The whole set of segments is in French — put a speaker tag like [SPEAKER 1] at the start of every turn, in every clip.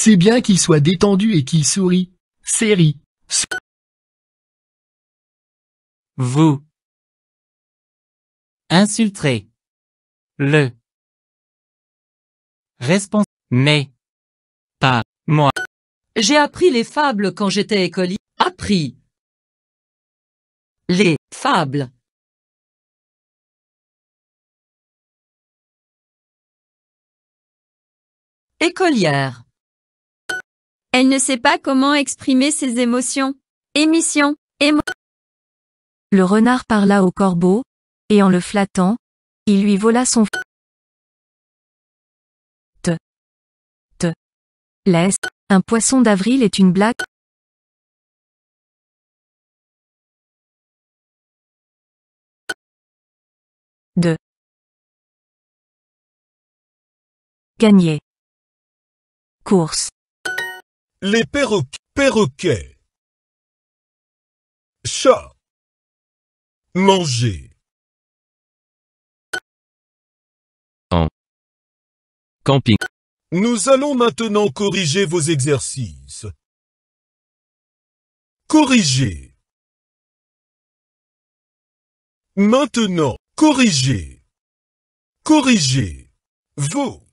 [SPEAKER 1] C'est bien qu'il soit détendu et qu'il sourit. Série. Vous. Insulter. Le. Responsable. Mais. Pas. Moi. J'ai appris les fables quand j'étais écolier. Appris. Les fables. Écolière. Elle ne sait pas comment exprimer ses émotions. Émission. Émo le renard parla au corbeau, et en le flattant, il lui vola son T. T. Laisse. Un poisson d'avril est une blague. De. Gagner. Course. Les perroquets, perroquets. Chat. Manger. En. Camping. Nous allons maintenant corriger vos exercices. Corriger. Maintenant, corriger. Corriger. Vous.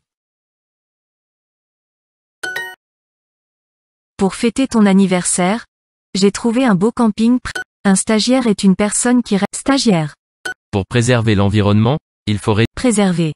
[SPEAKER 1] Pour fêter ton anniversaire, j'ai trouvé un beau camping. Un stagiaire est une personne qui reste stagiaire. Pour préserver l'environnement, il faudrait préserver.